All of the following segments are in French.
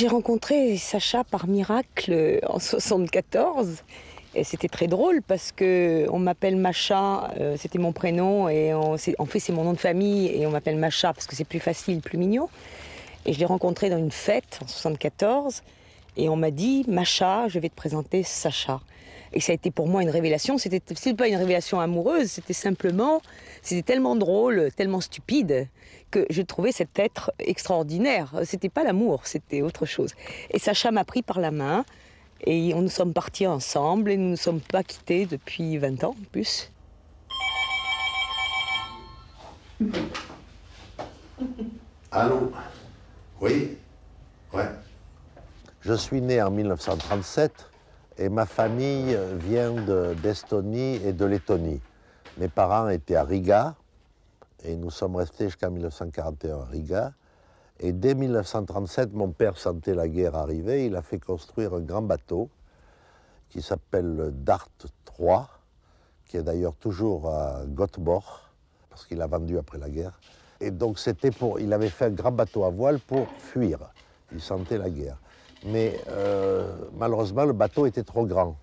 j'ai rencontré Sacha par miracle euh, en 74. Et c'était très drôle parce que on m'appelle Macha, euh, c'était mon prénom, et en fait c'est mon nom de famille, et on m'appelle Macha parce que c'est plus facile, plus mignon. Et je l'ai rencontré dans une fête en 74, et on m'a dit Macha, je vais te présenter Sacha. Et ça a été pour moi une révélation. C'était pas une révélation amoureuse, c'était simplement, c'était tellement drôle, tellement stupide que je trouvais cet être extraordinaire. C'était pas l'amour, c'était autre chose. Et Sacha m'a pris par la main et on nous sommes partis ensemble et nous ne nous sommes pas quittés depuis 20 ans plus. Allô Oui Ouais. Je suis né en 1937 et ma famille vient d'Estonie et de Lettonie. Mes parents étaient à Riga, et nous sommes restés jusqu'en 1941 à Riga. Et dès 1937, mon père sentait la guerre arriver. Il a fait construire un grand bateau qui s'appelle le DART 3, qui est d'ailleurs toujours à Göteborg, parce qu'il a vendu après la guerre. Et donc c'était pour, il avait fait un grand bateau à voile pour fuir. Il sentait la guerre. Mais euh, malheureusement, le bateau était trop grand.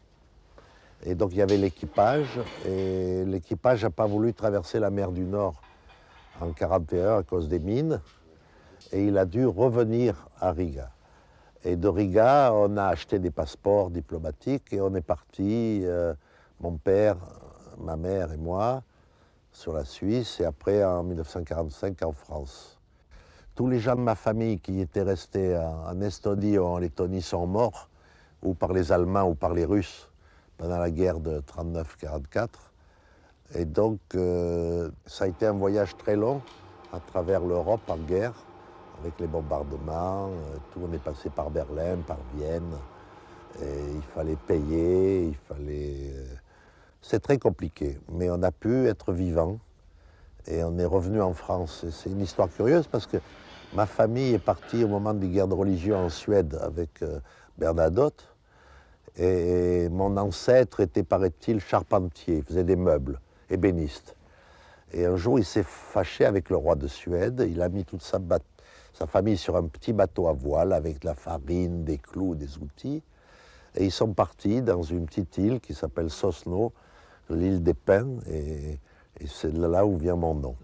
Et donc il y avait l'équipage, et l'équipage n'a pas voulu traverser la mer du Nord en 1941 à cause des mines, et il a dû revenir à Riga. Et de Riga, on a acheté des passeports diplomatiques et on est parti, euh, mon père, ma mère et moi, sur la Suisse, et après en 1945 en France. Tous les gens de ma famille qui étaient restés en Estonie ou en Lettonie sont morts, ou par les Allemands ou par les Russes, pendant la guerre de 39-44. Et donc, euh, ça a été un voyage très long à travers l'Europe en guerre, avec les bombardements. Euh, tout, on est passé par Berlin, par Vienne. Et il fallait payer, il fallait. Euh, c'est très compliqué, mais on a pu être vivant et on est revenu en France. C'est une histoire curieuse parce que Ma famille est partie au moment des guerres de religion en Suède avec euh, Bernadotte. Et mon ancêtre était, paraît-il, charpentier, faisait des meubles, ébéniste. Et un jour, il s'est fâché avec le roi de Suède. Il a mis toute sa, famille sur un petit bateau à voile avec de la farine, des clous, des outils. Et ils sont partis dans une petite île qui s'appelle Sosno, l'île des pins. et c'est là où vient mon nom.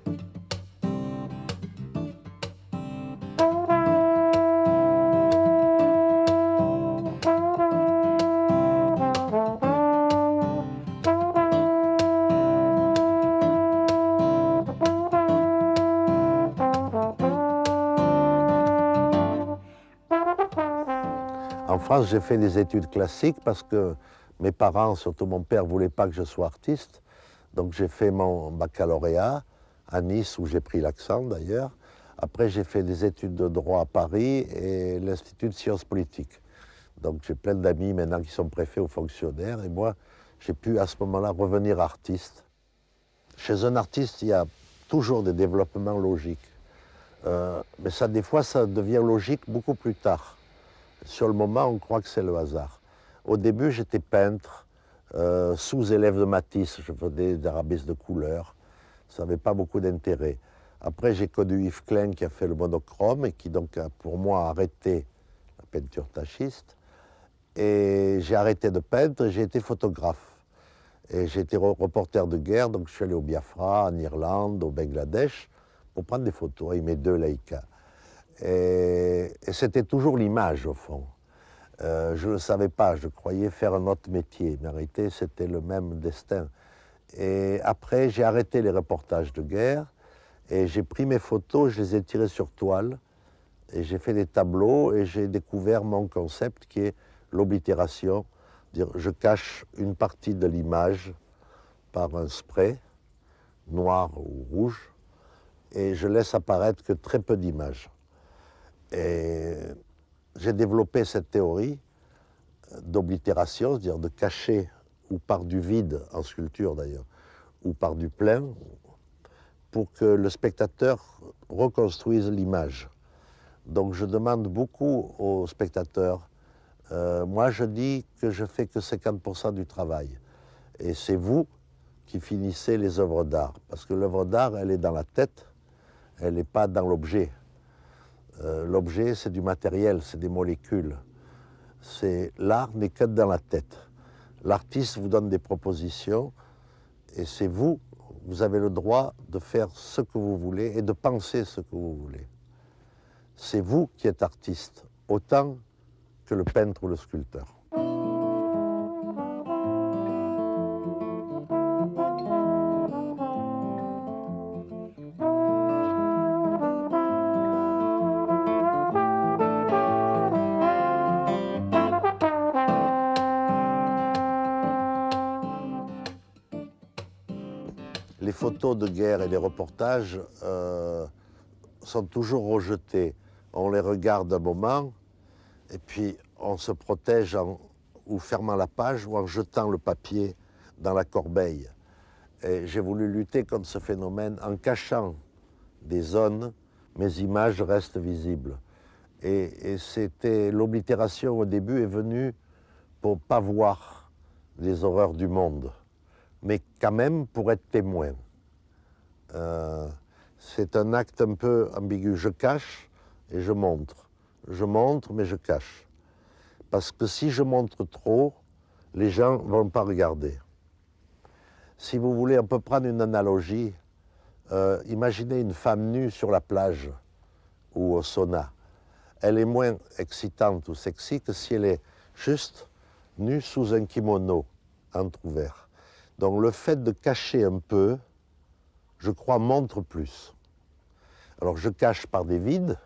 En France, j'ai fait des études classiques parce que mes parents, surtout mon père, ne voulaient pas que je sois artiste. Donc j'ai fait mon baccalauréat à Nice, où j'ai pris l'accent d'ailleurs. Après, j'ai fait des études de droit à Paris et l'Institut de sciences politiques. Donc j'ai plein d'amis maintenant qui sont préfets ou fonctionnaires. Et moi, j'ai pu à ce moment-là revenir artiste. Chez un artiste, il y a toujours des développements logiques. Euh, mais ça, des fois, ça devient logique beaucoup plus tard. Sur le moment, on croit que c'est le hasard. Au début, j'étais peintre, euh, sous-élève de Matisse. Je faisais des arabesques de couleurs. Ça n'avait pas beaucoup d'intérêt. Après, j'ai connu Yves Klein qui a fait le monochrome et qui, donc, a, pour moi, arrêté la peinture tachiste. Et j'ai arrêté de peindre et j'ai été photographe. Et j'étais reporter de guerre, donc je suis allé au Biafra, en Irlande, au Bangladesh, pour prendre des photos Il met deux laïcs. Et, c'était toujours l'image, au fond. Euh, je ne savais pas, je croyais faire un autre métier. Mais en réalité, c'était le même destin. Et après, j'ai arrêté les reportages de guerre et j'ai pris mes photos, je les ai tirées sur toile et j'ai fait des tableaux et j'ai découvert mon concept qui est l'oblitération. Je cache une partie de l'image par un spray noir ou rouge et je laisse apparaître que très peu d'images. Et j'ai développé cette théorie euh, d'oblitération, c'est-à-dire de cacher ou par du vide, en sculpture d'ailleurs, ou par du plein, pour que le spectateur reconstruise l'image. Donc je demande beaucoup aux spectateurs. Euh, moi je dis que je fais que 50% du travail. Et c'est vous qui finissez les œuvres d'art. Parce que l'œuvre d'art, elle est dans la tête, elle n'est pas dans l'objet. Euh, l'objet, c'est du matériel, c'est des molécules. C'est L'art n'est que dans la tête. L'artiste vous donne des propositions et c'est vous, vous avez le droit de faire ce que vous voulez et de penser ce que vous voulez. C'est vous qui êtes artiste, autant que le peintre ou le sculpteur. Les photos de guerre et les reportages euh, sont toujours rejetés. On les regarde un moment et puis on se protège en ou fermant la page ou en jetant le papier dans la corbeille. j'ai voulu lutter contre ce phénomène en cachant des zones, mes images restent visibles. Et, c'était l'oblitération au début est venue pour pas voir les horreurs du monde, mais quand même pour être témoin. Euh, c'est un acte un peu ambigu. Je cache et je montre. Je montre, mais je cache. Parce que si je montre trop, les gens ne vont pas regarder. Si vous voulez, on peu prendre une analogie. Euh, imaginez une femme nue sur la plage ou au sauna. Elle est moins excitante ou sexy que si elle est juste nue sous un kimono entrouvert. Donc le fait de cacher un peu, je crois montre plus. Alors je cache par des vides,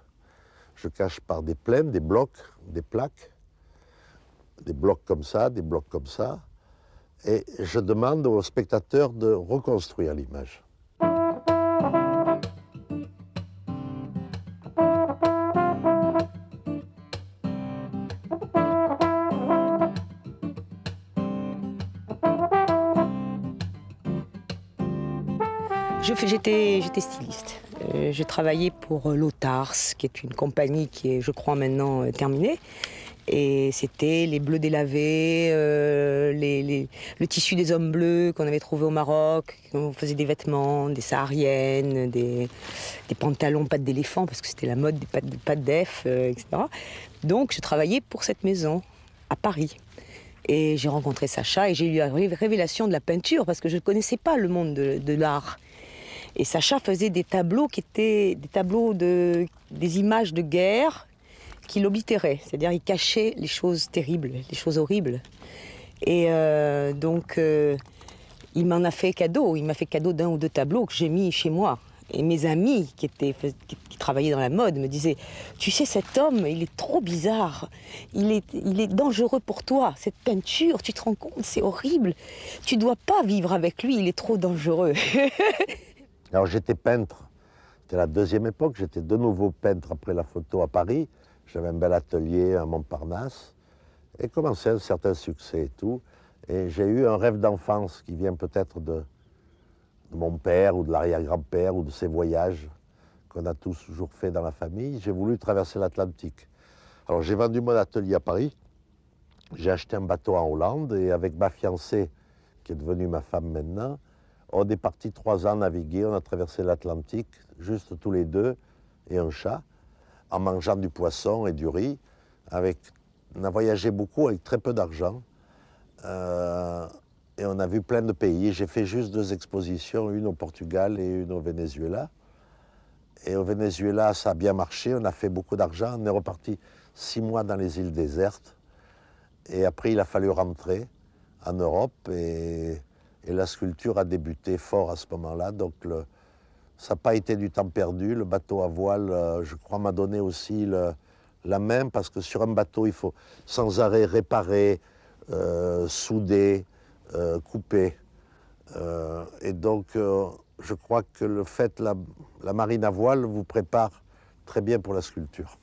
je cache par des plaines, des blocs, des plaques, des blocs comme ça, des blocs comme ça, et je demande aux spectateurs de reconstruire l'image. J'étais styliste. j'ai euh, je travaillais pour euh, Lotars, qui est une compagnie qui est, je crois, maintenant euh, terminée. Et c'était les bleus délavés, euh, le tissu des hommes bleus qu'on avait trouvé au Maroc. On faisait des vêtements, des sahariennes, des, pantalons pattes d'éléphant, parce que c'était la mode des pattes, pattes d'EF, etc. Donc je travaillais pour cette maison, à Paris. Et j'ai rencontré Sacha et j'ai eu la révélation de la peinture, parce que je ne connaissais pas le monde de, de l'art. Et Sacha faisait des tableaux qui étaient des tableaux de des images de guerre qu'il oblitérait, c'est-à-dire il cachait les choses terribles, les choses horribles. Et euh, donc euh, il m'en a fait cadeau, il m'a fait cadeau d'un ou deux tableaux que j'ai mis chez moi. Et mes amis qui, étaient, travaillaient dans la mode me disaient Tu sais, cet homme, il est trop bizarre. Il est, il est dangereux pour toi. Cette peinture, tu te rends compte, c'est horrible. Tu ne dois pas vivre avec lui, il est trop dangereux. Alors j'étais peintre, c'était la deuxième époque, j'étais de nouveau peintre après la photo à Paris, j'avais un bel atelier à Montparnasse, et commençait un certain succès et tout. Et j'ai eu un rêve d'enfance qui vient peut-être de, mon père ou de l'arrière-grand-père ou de ces voyages qu'on a tous toujours fait dans la famille. J'ai voulu traverser l'Atlantique. Alors j'ai vendu mon atelier à Paris, j'ai acheté un bateau en Hollande et avec ma fiancée, qui est devenue ma femme maintenant, on est parti trois ans naviguer, on a traversé l'Atlantique, juste tous les deux, et un chat, en mangeant du poisson et du riz. Avec... On a voyagé beaucoup avec très peu d'argent. Euh, et on a vu plein de pays. J'ai fait juste deux expositions, une au Portugal et une au Venezuela. Et au Venezuela, ça a bien marché, on a fait beaucoup d'argent. On est reparti six mois dans les îles désertes. Et après, il a fallu rentrer en Europe. Et et la sculpture a débuté fort à ce moment-là. Donc ça n'a pas été du temps perdu. Le bateau à voile, euh, je crois, m'a donné aussi la main parce que sur un bateau, il faut sans arrêt réparer, euh, souder, euh, couper. et donc, je crois que le fait, la, la marine à voile vous prépare très bien pour la sculpture.